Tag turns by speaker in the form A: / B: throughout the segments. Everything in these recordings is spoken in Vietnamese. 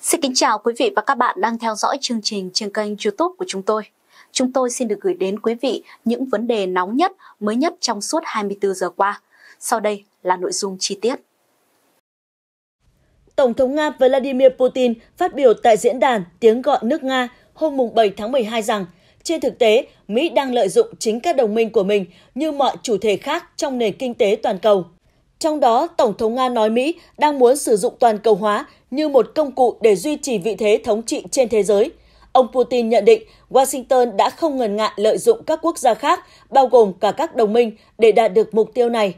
A: Xin kính chào quý vị và các bạn đang theo
B: dõi chương trình trên kênh YouTube của chúng tôi. Chúng tôi xin được gửi đến quý vị những vấn đề nóng nhất, mới nhất trong suốt 24 giờ qua. Sau đây là nội dung chi tiết.
A: Tổng thống Nga Vladimir Putin phát biểu tại diễn đàn Tiếng gọi nước Nga hôm 7 tháng 12 rằng trên thực tế, Mỹ đang lợi dụng chính các đồng minh của mình như mọi chủ thể khác trong nền kinh tế toàn cầu. Trong đó, Tổng thống Nga nói Mỹ đang muốn sử dụng toàn cầu hóa như một công cụ để duy trì vị thế thống trị trên thế giới. Ông Putin nhận định Washington đã không ngần ngại lợi dụng các quốc gia khác, bao gồm cả các đồng minh, để đạt được mục tiêu này.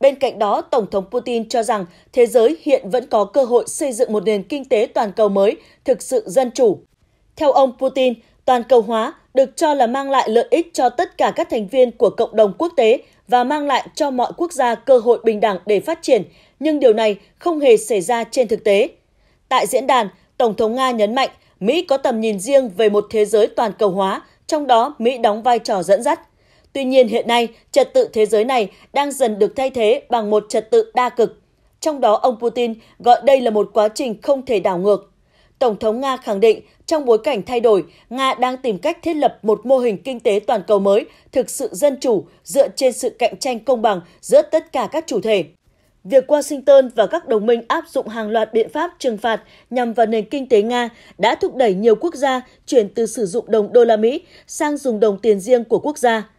A: Bên cạnh đó, Tổng thống Putin cho rằng thế giới hiện vẫn có cơ hội xây dựng một nền kinh tế toàn cầu mới, thực sự dân chủ. Theo ông Putin, toàn cầu hóa được cho là mang lại lợi ích cho tất cả các thành viên của cộng đồng quốc tế và mang lại cho mọi quốc gia cơ hội bình đẳng để phát triển, nhưng điều này không hề xảy ra trên thực tế. Tại diễn đàn, Tổng thống Nga nhấn mạnh Mỹ có tầm nhìn riêng về một thế giới toàn cầu hóa, trong đó Mỹ đóng vai trò dẫn dắt. Tuy nhiên hiện nay, trật tự thế giới này đang dần được thay thế bằng một trật tự đa cực. Trong đó, ông Putin gọi đây là một quá trình không thể đảo ngược. Tổng thống Nga khẳng định trong bối cảnh thay đổi, Nga đang tìm cách thiết lập một mô hình kinh tế toàn cầu mới, thực sự dân chủ, dựa trên sự cạnh tranh công bằng giữa tất cả các chủ thể. Việc Washington và các đồng minh áp dụng hàng loạt biện pháp trừng phạt nhằm vào nền kinh tế Nga đã thúc đẩy nhiều quốc gia chuyển từ sử dụng đồng đô la Mỹ sang dùng đồng tiền riêng của quốc gia.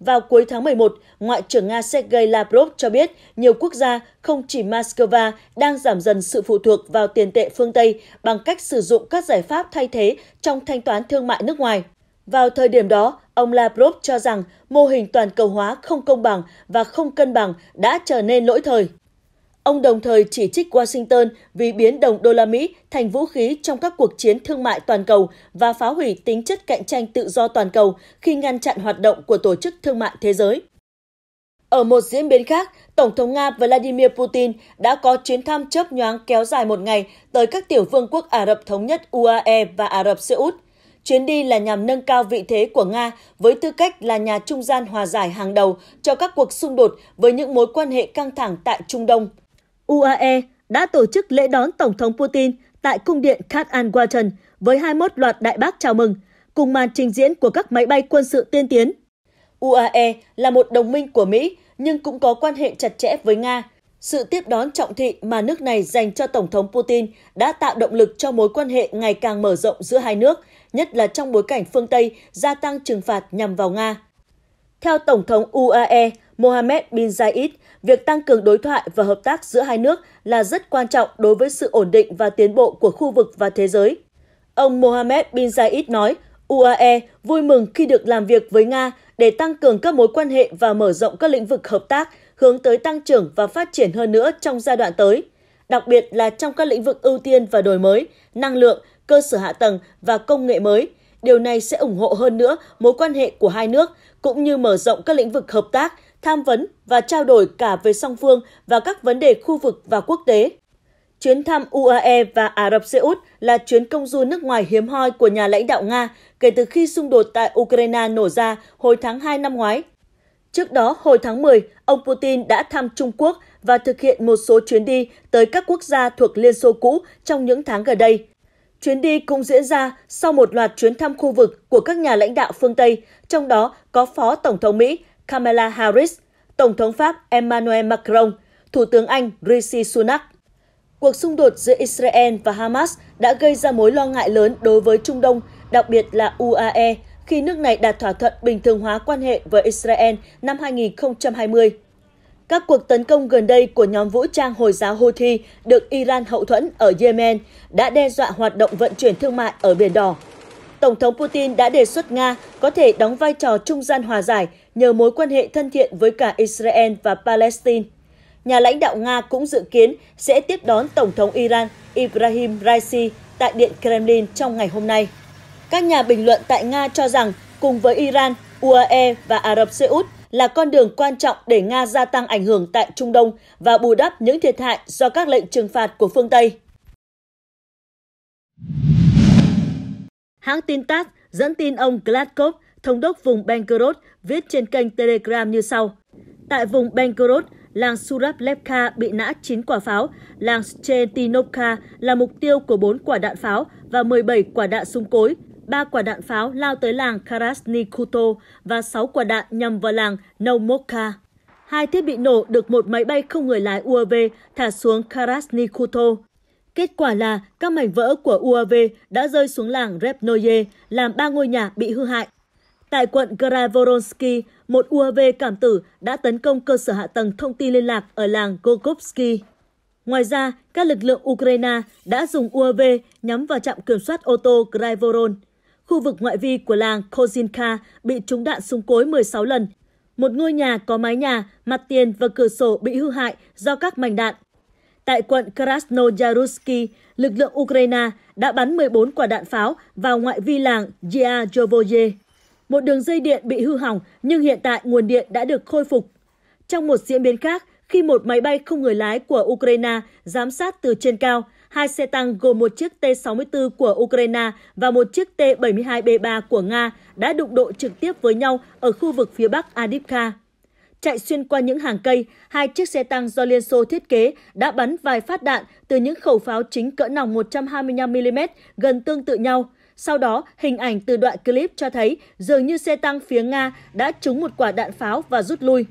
A: Vào cuối tháng 11, Ngoại trưởng Nga Sergei Lavrov cho biết nhiều quốc gia, không chỉ Moscow, đang giảm dần sự phụ thuộc vào tiền tệ phương Tây bằng cách sử dụng các giải pháp thay thế trong thanh toán thương mại nước ngoài. Vào thời điểm đó, ông Lavrov cho rằng mô hình toàn cầu hóa không công bằng và không cân bằng đã trở nên lỗi thời. Ông đồng thời chỉ trích Washington vì biến đồng đô la Mỹ thành vũ khí trong các cuộc chiến thương mại toàn cầu và phá hủy tính chất cạnh tranh tự do toàn cầu khi ngăn chặn hoạt động của Tổ chức Thương mại Thế giới. Ở một diễn biến khác, Tổng thống Nga Vladimir Putin đã có chuyến thăm chớp nhoáng kéo dài một ngày tới các tiểu vương quốc Ả Rập Thống Nhất UAE và Ả Rập Xê Út. Chuyến đi là nhằm nâng cao vị thế của Nga với tư cách là nhà trung gian hòa giải hàng đầu cho các cuộc xung đột với những mối quan hệ căng thẳng tại Trung Đông. UAE đã tổ chức lễ đón Tổng thống Putin tại cung điện Cat and Wharton với 21 loạt đại bác chào mừng, cùng màn trình diễn của các máy bay quân sự tiên tiến. UAE là một đồng minh của Mỹ nhưng cũng có quan hệ chặt chẽ với Nga. Sự tiếp đón trọng thị mà nước này dành cho Tổng thống Putin đã tạo động lực cho mối quan hệ ngày càng mở rộng giữa hai nước, nhất là trong bối cảnh phương Tây gia tăng trừng phạt nhằm vào Nga. Theo Tổng thống UAE, Mohammed bin Zayed, việc tăng cường đối thoại và hợp tác giữa hai nước là rất quan trọng đối với sự ổn định và tiến bộ của khu vực và thế giới. Ông Mohammed bin Zayed nói, UAE vui mừng khi được làm việc với Nga để tăng cường các mối quan hệ và mở rộng các lĩnh vực hợp tác hướng tới tăng trưởng và phát triển hơn nữa trong giai đoạn tới, đặc biệt là trong các lĩnh vực ưu tiên và đổi mới, năng lượng, cơ sở hạ tầng và công nghệ mới. Điều này sẽ ủng hộ hơn nữa mối quan hệ của hai nước cũng như mở rộng các lĩnh vực hợp tác tham vấn và trao đổi cả về song phương và các vấn đề khu vực và quốc tế. Chuyến thăm UAE và Ả Rập Xê Út là chuyến công du nước ngoài hiếm hoi của nhà lãnh đạo Nga kể từ khi xung đột tại Ukraine nổ ra hồi tháng 2 năm ngoái. Trước đó, hồi tháng 10, ông Putin đã thăm Trung Quốc và thực hiện một số chuyến đi tới các quốc gia thuộc Liên Xô cũ trong những tháng gần đây. Chuyến đi cũng diễn ra sau một loạt chuyến thăm khu vực của các nhà lãnh đạo phương Tây, trong đó có Phó Tổng thống Mỹ Kamala Harris, Tổng thống Pháp Emmanuel Macron, Thủ tướng Anh Rishi Sunak. Cuộc xung đột giữa Israel và Hamas đã gây ra mối lo ngại lớn đối với Trung Đông, đặc biệt là UAE, khi nước này đạt thỏa thuận bình thường hóa quan hệ với Israel năm 2020. Các cuộc tấn công gần đây của nhóm vũ trang Hồi giáo Houthi được Iran hậu thuẫn ở Yemen đã đe dọa hoạt động vận chuyển thương mại ở Biển Đỏ. Tổng thống Putin đã đề xuất Nga có thể đóng vai trò trung gian hòa giải nhờ mối quan hệ thân thiện với cả Israel và Palestine. Nhà lãnh đạo Nga cũng dự kiến sẽ tiếp đón Tổng thống Iran Ibrahim Raisi tại Điện Kremlin trong ngày hôm nay. Các nhà bình luận tại Nga cho rằng cùng với Iran, UAE và Ả Rập Xê Út là con đường quan trọng để Nga gia tăng ảnh hưởng tại Trung Đông và bù đắp những thiệt hại do các lệnh trừng phạt của phương Tây. Hãng tin TASS dẫn tin ông Gladkov, thống đốc vùng Belgorod viết trên kênh Telegram như sau. Tại vùng Belgorod, làng Surablepka bị nã 9 quả pháo, làng Chetinovka là mục tiêu của 4 quả đạn pháo và 17 quả đạn súng cối, 3 quả đạn pháo lao tới làng Karasnikuto và 6 quả đạn nhằm vào làng Nomoka. Hai thiết bị nổ được một máy bay không người lái UAV thả xuống Karasnikuto. Kết quả là các mảnh vỡ của UAV đã rơi xuống làng Repnoye, làm ba ngôi nhà bị hư hại. Tại quận Gravoronsky, một UAV cảm tử đã tấn công cơ sở hạ tầng thông tin liên lạc ở làng Gokovsky. Ngoài ra, các lực lượng Ukraine đã dùng UAV nhắm vào trạm kiểm soát ô tô Graivoron. Khu vực ngoại vi của làng Kozinka bị trúng đạn súng cối 16 lần. Một ngôi nhà có mái nhà, mặt tiền và cửa sổ bị hư hại do các mảnh đạn. Tại quận Krasnoyarsky, lực lượng Ukraine đã bắn 14 quả đạn pháo vào ngoại vi làng Yajovoye một đường dây điện bị hư hỏng nhưng hiện tại nguồn điện đã được khôi phục. Trong một diễn biến khác, khi một máy bay không người lái của Ukraine giám sát từ trên cao, hai xe tăng gồm một chiếc T-64 của Ukraine và một chiếc T-72B3 của Nga đã đụng độ trực tiếp với nhau ở khu vực phía bắc Adipka. Chạy xuyên qua những hàng cây, hai chiếc xe tăng do Liên Xô thiết kế đã bắn vài phát đạn từ những khẩu pháo chính cỡ nòng 125mm gần tương tự nhau – sau đó, hình ảnh từ đoạn clip cho thấy dường như xe tăng phía Nga đã trúng một quả đạn pháo và rút lui.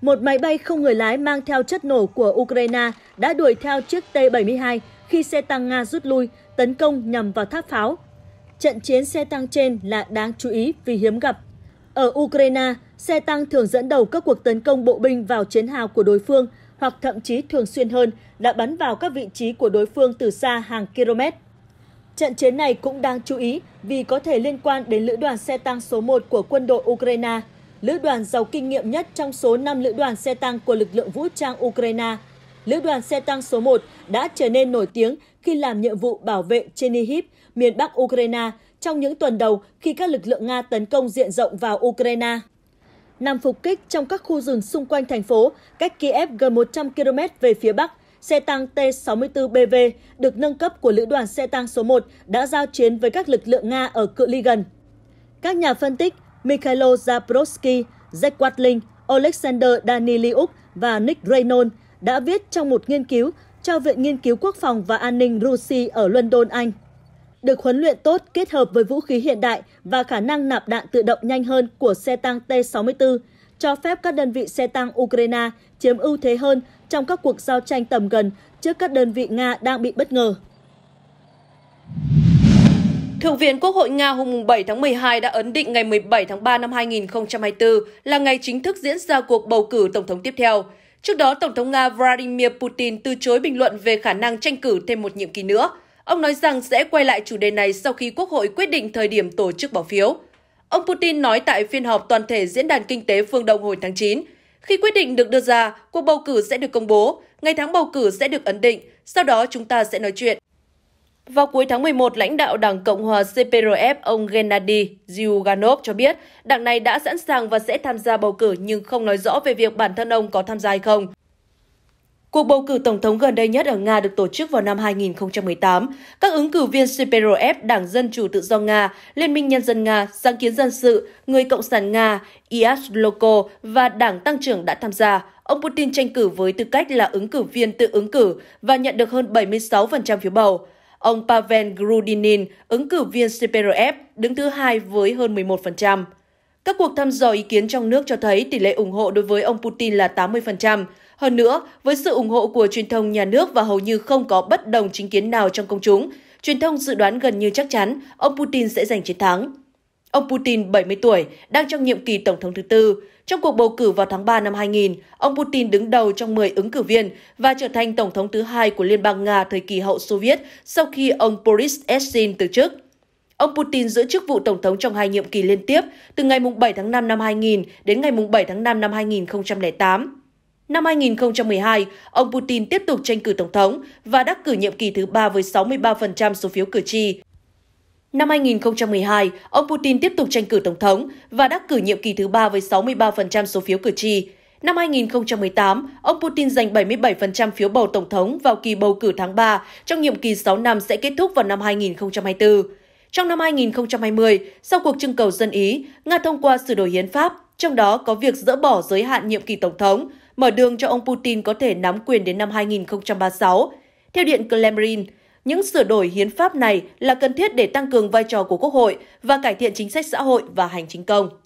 A: Một máy bay không người lái mang theo chất nổ của Ukraine đã đuổi theo chiếc T-72 khi xe tăng Nga rút lui, tấn công nhằm vào tháp pháo. Trận chiến xe tăng trên là đáng chú ý vì hiếm gặp. Ở Ukraine, xe tăng thường dẫn đầu các cuộc tấn công bộ binh vào chiến hào của đối phương hoặc thậm chí thường xuyên hơn đã bắn vào các vị trí của đối phương từ xa hàng km. Trận chiến này cũng đang chú ý vì có thể liên quan đến lữ đoàn xe tăng số 1 của quân đội Ukraine, lữ đoàn giàu kinh nghiệm nhất trong số 5 lữ đoàn xe tăng của lực lượng vũ trang Ukraine. Lữ đoàn xe tăng số 1 đã trở nên nổi tiếng khi làm nhiệm vụ bảo vệ Chernihiv, miền Bắc Ukraine trong những tuần đầu khi các lực lượng Nga tấn công diện rộng vào Ukraine. Nằm phục kích trong các khu rừng xung quanh thành phố, cách Kiev gần 100 km về phía Bắc – xe tăng T-64BV được nâng cấp của lữ đoàn xe tăng số 1 đã giao chiến với các lực lượng Nga ở cự ly gần. Các nhà phân tích Mikhailo Zabrosky, Jack Watling, Alexander Daniliuk và Nick Reynolds đã viết trong một nghiên cứu cho Viện Nghiên cứu Quốc phòng và An ninh Russia ở London, Anh. Được huấn luyện tốt kết hợp với vũ khí hiện đại và khả năng nạp đạn tự động nhanh hơn của xe tăng T-64, cho phép các đơn vị xe tăng Ukraine chiếm ưu thế hơn trong các cuộc giao tranh tầm gần trước các đơn vị Nga đang bị bất ngờ.
B: Thượng viện Quốc hội Nga hôm 7 tháng 12 đã ấn định ngày 17 tháng 3 năm 2024 là ngày chính thức diễn ra cuộc bầu cử tổng thống tiếp theo. Trước đó, Tổng thống Nga Vladimir Putin từ chối bình luận về khả năng tranh cử thêm một nhiệm kỳ nữa. Ông nói rằng sẽ quay lại chủ đề này sau khi Quốc hội quyết định thời điểm tổ chức bỏ phiếu. Ông Putin nói tại phiên họp toàn thể Diễn đàn Kinh tế Phương Đông hồi tháng 9– khi quyết định được đưa ra, cuộc bầu cử sẽ được công bố, ngày tháng bầu cử sẽ được ấn định, sau đó chúng ta sẽ nói chuyện. Vào cuối tháng 11, lãnh đạo Đảng Cộng hòa CPRF ông Gennady Zyuganov cho biết đảng này đã sẵn sàng và sẽ tham gia bầu cử nhưng không nói rõ về việc bản thân ông có tham gia hay không. Cuộc bầu cử tổng thống gần đây nhất ở Nga được tổ chức vào năm 2018. Các ứng cử viên CPRF, Đảng Dân Chủ Tự do Nga, Liên minh Nhân dân Nga, Sáng kiến Dân sự, Người Cộng sản Nga, IAS Loko và Đảng Tăng trưởng đã tham gia. Ông Putin tranh cử với tư cách là ứng cử viên tự ứng cử và nhận được hơn 76% phiếu bầu. Ông Pavel Grudinin, ứng cử viên CPRF, đứng thứ hai với hơn 11%. Các cuộc thăm dò ý kiến trong nước cho thấy tỷ lệ ủng hộ đối với ông Putin là 80%, hơn nữa, với sự ủng hộ của truyền thông nhà nước và hầu như không có bất đồng chính kiến nào trong công chúng, truyền thông dự đoán gần như chắc chắn ông Putin sẽ giành chiến thắng. Ông Putin, 70 tuổi, đang trong nhiệm kỳ tổng thống thứ tư. Trong cuộc bầu cử vào tháng 3 năm 2000, ông Putin đứng đầu trong 10 ứng cử viên và trở thành tổng thống thứ hai của Liên bang Nga thời kỳ hậu Xô Viết sau khi ông Boris Yeltsin từ chức. Ông Putin giữ chức vụ tổng thống trong hai nhiệm kỳ liên tiếp từ ngày 7 tháng 5 năm 2000 đến ngày 7 tháng 5 năm 2008. Năm 2012, ông Putin tiếp tục tranh cử Tổng thống và đắc cử nhiệm kỳ thứ ba với 63% số phiếu cử tri. Năm 2012, ông Putin tiếp tục tranh cử Tổng thống và đắc cử nhiệm kỳ thứ ba với 63% số phiếu cử tri. Năm 2018, ông Putin giành 77% phiếu bầu Tổng thống vào kỳ bầu cử tháng 3 trong nhiệm kỳ 6 năm sẽ kết thúc vào năm 2024. Trong năm 2020, sau cuộc trưng cầu dân Ý, Nga thông qua sửa đổi hiến pháp, trong đó có việc dỡ bỏ giới hạn nhiệm kỳ Tổng thống – mở đường cho ông Putin có thể nắm quyền đến năm 2036. Theo Điện Kremlin, những sửa đổi hiến pháp này là cần thiết để tăng cường vai trò của Quốc hội và cải thiện chính sách xã hội và hành chính công.